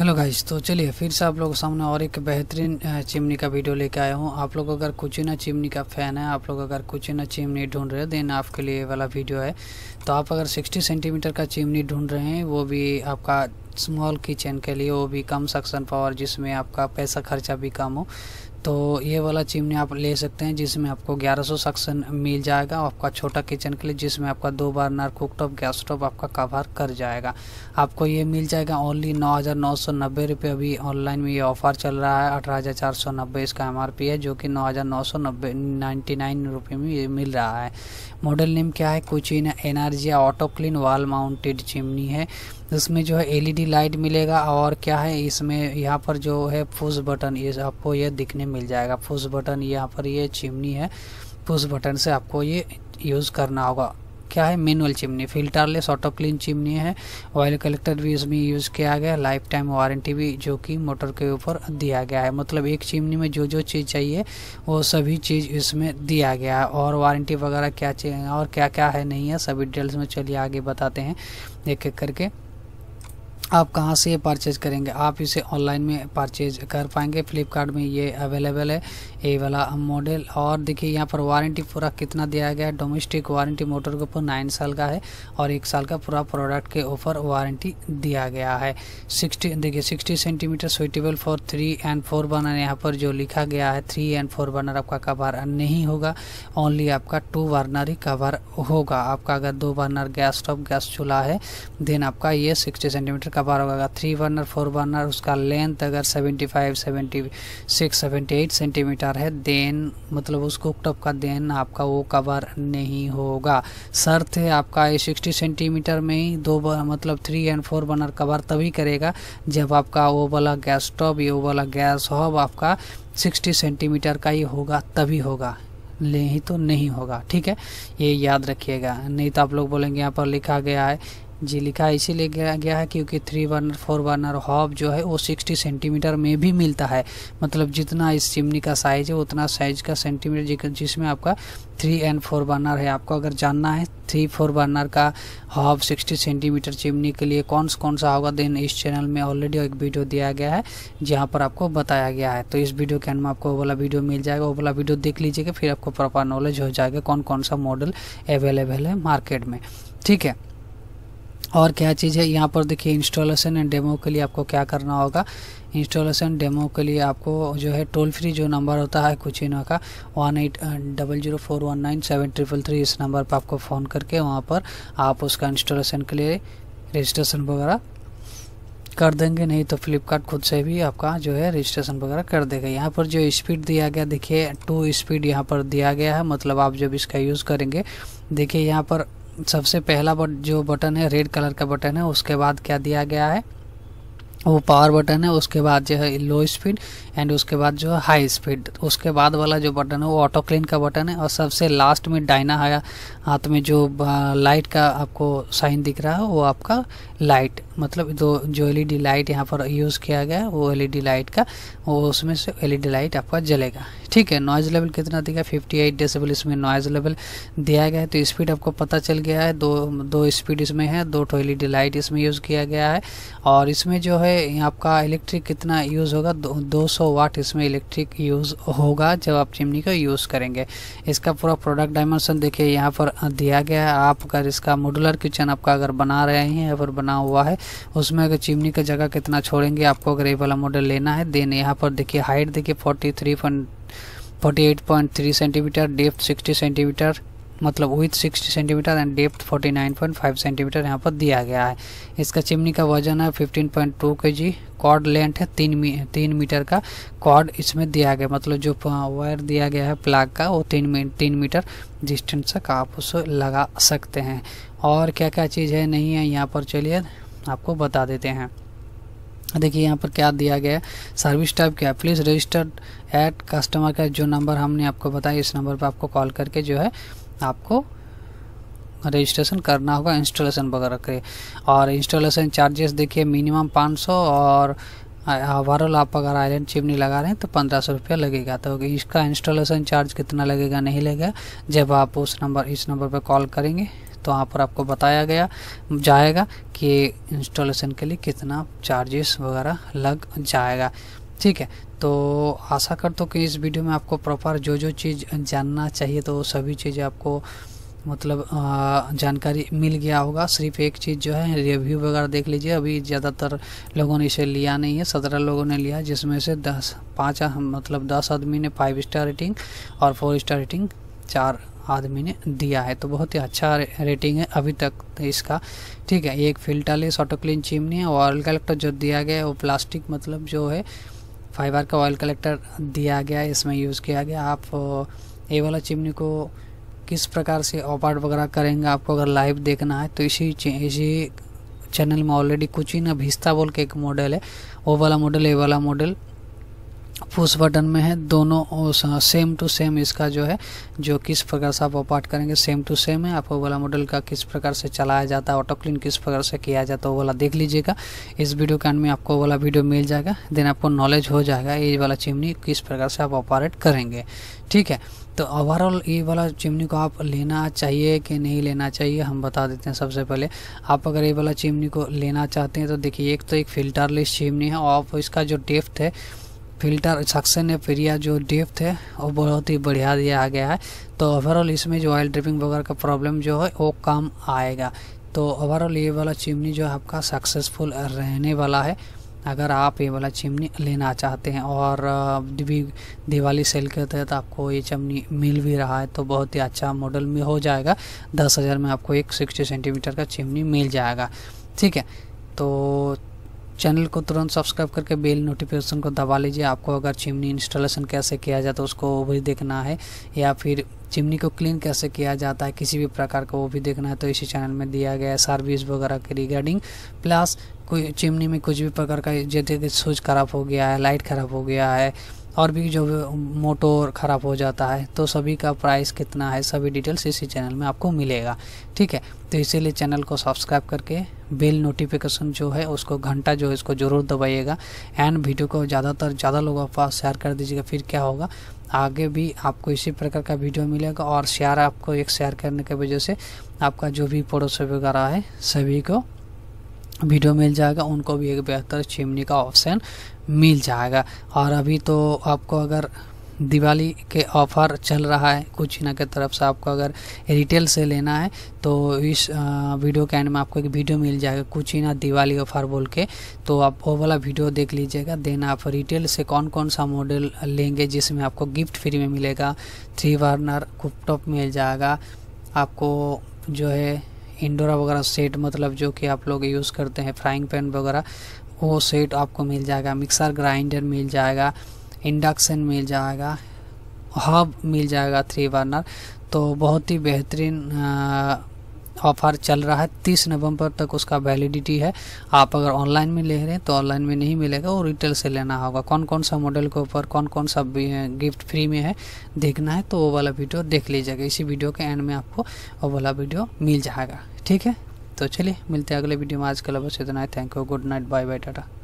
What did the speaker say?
hello guys तो चलिए फिर से आप लोगों के सामने और एक बेहतरीन चिमनी का वीडियो लेके आया हूँ आप लोग अगर ना चिमनी का फ़ैन है आप लोग अगर ना चिमनी ढूंढ रहे हैं देन आपके लिए वाला वीडियो है तो आप अगर 60 सेंटीमीटर का चिमनी ढूंढ रहे हैं वो भी आपका स्मॉल किचन के लिए वो भी कम सक्सन पावर जिसमें आपका पैसा खर्चा भी कम हो तो ये वाला चिमनी आप ले सकते हैं जिसमें आपको 1100 सक्शन मिल जाएगा आपका छोटा किचन के लिए जिसमें आपका दो बार नार कुकटॉप गैस स्टोव आपका कवर कर जाएगा आपको ये मिल जाएगा ओनली नौ हज़ार नौ सौ नब्बे रुपये अभी ऑनलाइन में ये ऑफ़र चल रहा है अठारह हज़ार चार सौ नब्बे इसका एम आर पी है जो कि नौ हज़ार नौ सौ नब्बे नाइन्टी नाइन रुपये में ये मिल रहा है मॉडल नेम क्या है Kutchina energy auto clean wall mounted chimney है इसमें जो है एलईडी लाइट मिलेगा और क्या है इसमें यहाँ पर जो है फूस बटन ये आपको यह दिखने मिल जाएगा पुश बटन यहाँ पर ये चिमनी है पुश बटन से आपको ये यूज़ करना होगा क्या है manual chimney filterless auto clean chimney है ऑयल कलेक्टर भी इसमें यूज़ किया गया लाइफ टाइम वारंटी भी जो कि मोटर के ऊपर दिया गया है मतलब एक चिमनी में जो जो चीज़ चाहिए वो सभी चीज़ इसमें दिया गया है और वारंटी वगैरह क्या चाहिए और क्या क्या है नहीं है सभी डिटेल्स में चलिए आगे बताते हैं एक एक करके आप कहाँ से परचेज करेंगे आप इसे ऑनलाइन में परचेज कर पाएंगे फ्लिपकार्ट में ये अवेलेबल है ये वाला मॉडल और देखिए यहाँ पर वारंटी पूरा कितना दिया गया है डोमेस्टिक वारंटी मोटर के ऊपर नाइन साल का है और एक साल का पूरा प्रोडक्ट के ऊपर वारंटी दिया गया है सिक्सटी देखिए sixty centimetre suitable for three and four burner यहाँ पर जो लिखा गया है थ्री एंड फोर बर्नर आपका कवर नहीं होगा ओनली आपका टू बर्नर ही कवर होगा आपका अगर दो बर्नर गैस स्टोव गैस चूल्हा है देन आपका ये सिक्सटी सेंटीमीटर का का बार होगा थ्री बर्नर फोर बर्नर उसका लेंथ अगर 75, 76, 78 सेंटीमीटर है देन मतलब उस कुकटॉप का देन आपका वो कवर नहीं होगा शर्त है आपका ये 60 सेंटीमीटर में ही दो मतलब three and four burner cover तभी करेगा जब आपका वो वाला गैस स्टोव ये वो वाला गैस हॉब आपका 60 सेंटीमीटर का ही होगा तभी होगा नहीं तो नहीं होगा ठीक है ये याद रखिएगा नहीं तो आप लोग बोलेंगे यहाँ पर लिखा गया है जी लिखा है इसीलिए गया है क्योंकि three burner four burner hob जो है वो सिक्सटी सेंटीमीटर में भी मिलता है मतलब जितना इस चिमनी का साइज़ है उतना साइज़ का सेंटीमीटर जिसमें आपका थ्री एंड फोर बर्नर है आपको अगर जानना है थ्री फोर बर्नर का हॉब सिक्सटी सेंटीमीटर चिमनी के लिए कौन सा कौन सा होगा देन इस चैनल में ऑलरेडी एक वीडियो दिया गया है जहाँ पर आपको बताया गया है तो इस वीडियो के अंदर आपको वो वाला वीडियो मिल जाएगा वो वाला वीडियो देख लीजिएगा फिर आपको प्रॉपर नॉलेज हो जाएगा कौन कौन सा मॉडल अवेलेबल है मार्केट में ठीक है और क्या चीज़ है यहाँ पर देखिए इंस्टॉलेशन एंड डेमो के लिए आपको क्या करना होगा इंस्टॉलेशन डेमो के लिए आपको जो है टोल फ्री जो नंबर होता है कुछ इनों का one eight double zero four one nine seven triple three इस नंबर पर आपको फ़ोन करके वहाँ पर आप उसका इंस्टॉलेशन के लिए रजिस्ट्रेशन वगैरह कर देंगे नहीं तो फ्लिपकार्ट खुद से भी आपका जो है रजिस्ट्रेशन वगैरह कर देगा यहाँ पर जो स्पीड दिया गया देखिए टू स्पीड यहाँ पर दिया गया है मतलब आप जब इसका यूज़ करेंगे देखिए यहाँ पर सबसे पहला बट जो बटन है रेड कलर का बटन है उसके बाद क्या दिया गया है वो पावर बटन है उसके बाद जो है लो स्पीड एंड उसके बाद जो है हाई स्पीड उसके बाद वाला जो बटन है वो ऑटो क्लीन का बटन है और सबसे लास्ट में डायना हाया हाथ में जो लाइट का आपको साइन दिख रहा है वो आपका लाइट मतलब जो जो एलईडी लाइट यहाँ पर यूज़ किया गया है वो एलईडी लाइट का वो उसमें से एलईडी लाइट आपका जलेगा ठीक है नॉइज़ लेवल कितना दिया फिफ्टी एट डेसिबल इसमें नॉइज़ लेवल दिया गया है तो स्पीड आपको पता चल गया है दो दो स्पीड इसमें है दो टो एल लाइट इसमें यूज़ किया गया है और इसमें जो है आपका इलेक्ट्रिक कितना यूज़ होगा दो सौ वाट इसमें इलेक्ट्रिक यूज़ होगा जब आप चिमनी का यूज़ करेंगे इसका पूरा प्रोडक्ट डायमेंशन देखिए यहाँ पर दिया गया है आप अगर इसका मॉडुलर किचन आपका अगर बना रहे हैं यहाँ पर बना हुआ है उसमें अगर चिमनी का जगह कितना छोड़ेंगे आपको अगर ये वाला मॉडल लेना है देन यहाँ पर देखिए हाइट देखिए forty three point 48.3 centimetre depth 60 centimetre मतलब width 60 centimetre and depth 49.5 centimetre यहाँ पर दिया गया है इसका चिमनी का वजन है 15.2 जी कॉड लेंथ है तीन मी तीन मीटर का कॉड इसमें दिया गया मतलब जो वायर दिया गया है प्लाग का वो तीन मी तीन मीटर डिस्टेंस तक आप उसे लगा सकते हैं और क्या क्या चीज़ है नहीं है यहाँ पर चलिए आपको बता देते हैं देखिए यहाँ पर क्या दिया गया है सर्विस टाइप क्या है प्लीज़ रजिस्टर्ड एट कस्टमर का जो नंबर हमने आपको बताया इस नंबर पर आपको कॉल करके जो है आपको रजिस्ट्रेशन करना होगा इंस्टॉलेशन वगैरह के और इंस्टॉलेशन चार्जेस देखिए मिनिमम 500 और ओवरऑल आप अगर आइलैंड चिमनी लगा रहे हैं तो पंद्रह सौ रुपया लगेगा तो इसका इंस्टॉलेशन चार्ज कितना लगेगा नहीं लगेगा जब आप उस नंबर इस नंबर पर कॉल करेंगे तो वहाँ पर आपको बताया गया जाएगा कि इंस्टॉलेशन के लिए कितना चार्जेस वगैरह लग जाएगा ठीक है तो आशा करता हूँ कि इस वीडियो में आपको प्रॉपर जो जो चीज़ जानना चाहिए तो सभी चीज़ें आपको मतलब जानकारी मिल गया होगा सिर्फ एक चीज़ जो है रिव्यू वगैरह देख लीजिए अभी ज़्यादातर लोगों ने इसे लिया नहीं है सत्रह लोगों ने लिया जिसमें से दस पाँच मतलब दस आदमी ने फाइव स्टार रेटिंग और फोर स्टार रेटिंग चार आदमी ने दिया है तो बहुत ही अच्छा रेटिंग है अभी तक तो इसका ठीक है ये एक फिल्टालेस ऑटो क्लीन चिमनी है ऑयल कलेक्टर जो दिया गया है वो प्लास्टिक मतलब जो है फाइबर का ऑयल कलेक्टर दिया गया है इसमें यूज़ किया गया आप ये वाला चिमनी को किस प्रकार से ऑपार्ट वगैरह करेंगे आपको अगर लाइव देखना है तो इसी इसी चैनल में ऑलरेडी कुछ ही ना भिस्ता बोल के एक मॉडल है वो वाला मॉडल ये वाला मॉडल पुश बटन में है दोनों सेम टू सेम इसका जो है जो किस प्रकार से आप ऑपरेट करेंगे सेम टू सेम है आपको वाला मॉडल का किस प्रकार से चलाया जाता है ऑटो क्लीन किस प्रकार से किया जाता है वो वाला देख लीजिएगा इस वीडियो के अंड में आपको वाला वीडियो मिल जाएगा देन आपको नॉलेज हो जाएगा ये वाला चिमनी किस प्रकार से आप ऑपरेट करेंगे ठीक है तो ओवरऑल ये वाला चिमनी को आप लेना चाहिए कि नहीं लेना चाहिए हम बता देते हैं सबसे पहले आप अगर ये वाला चिमनी को लेना चाहते हैं तो देखिए एक तो एक फिल्टरलेस चिमनी है और इसका जो डेफ्थ है फिल्टर सक्सन एरिया जो डेप्थ है वो बहुत ही बढ़िया दिया गया है तो ओवरऑल इसमें जो ऑयल ड्रिपिंग वगैरह का प्रॉब्लम जो है वो कम आएगा तो ओवरऑल ये वाला चिमनी जो है आपका सक्सेसफुल रहने वाला है अगर आप ये वाला चिमनी लेना चाहते हैं और भी दिवाली सेल के तहत आपको ये चिमनी मिल भी रहा है तो बहुत ही अच्छा मॉडल में हो जाएगा दस हज़ार में आपको एक सिक्सटी सेंटीमीटर का चिमनी मिल जाएगा ठीक है तो चैनल को तुरंत सब्सक्राइब करके बेल नोटिफिकेशन को दबा लीजिए आपको अगर चिमनी इंस्टॉलेशन कैसे किया जाता है उसको वो भी देखना है या फिर चिमनी को क्लीन कैसे किया जाता है किसी भी प्रकार का वो भी देखना है तो इसी चैनल में दिया गया है सर्विस वगैरह के रिगार्डिंग प्लस कोई चिमनी में कुछ भी प्रकार का जैसे स्विच खराब हो गया है लाइट खराब हो गया है और भी जो मोटर ख़राब हो जाता है तो सभी का प्राइस कितना है सभी डिटेल्स इसी चैनल में आपको मिलेगा ठीक है तो इसीलिए चैनल को सब्सक्राइब करके बेल नोटिफिकेशन जो है उसको घंटा जो है इसको ज़रूर दबाइएगा एंड वीडियो को ज़्यादातर ज़्यादा लोगों के पास शेयर कर दीजिएगा फिर क्या होगा आगे भी आपको इसी प्रकार का वीडियो मिलेगा और शेयर आपको एक शेयर करने की वजह से आपका जो भी पड़ोसी वगैरह है सभी को वीडियो मिल जाएगा उनको भी एक बेहतर चिमनी का ऑप्शन मिल जाएगा और अभी तो आपको अगर दिवाली के ऑफ़र चल रहा है कुछ ना के तरफ से आपको अगर रिटेल से लेना है तो इस वीडियो के एंड में आपको एक वीडियो मिल जाएगा कुछ ही ना दिवाली ऑफ़र बोल के तो आप वो वाला वीडियो देख लीजिएगा देन आप रिटेल से कौन कौन सा मॉडल लेंगे जिसमें आपको गिफ्ट फ्री में मिलेगा थ्री वार्नर कुपटॉप मिल जाएगा आपको जो है इंडोरा वगैरह सेट मतलब जो कि आप लोग यूज़ करते हैं फ्राइंग पैन वगैरह वो सेट आपको मिल जाएगा मिक्सर ग्राइंडर मिल जाएगा इंडक्शन मिल जाएगा हब मिल जाएगा थ्री बर्नर तो बहुत ही बेहतरीन ऑफ़र चल रहा है तीस नवंबर तक उसका वैलिडिटी है आप अगर ऑनलाइन में ले रहे हैं तो ऑनलाइन में नहीं मिलेगा वो रिटेल से लेना होगा कौन कौन सा मॉडल के ऊपर कौन कौन सा गिफ्ट फ्री में है देखना है तो वो वाला वीडियो देख लीजिएगा इसी वीडियो के एंड में आपको वो वाला वीडियो मिल जाएगा ठीक है तो चलिए मिलते हैं अगले वीडियो में आज कल बस इतना है thank you good night bye bye Tata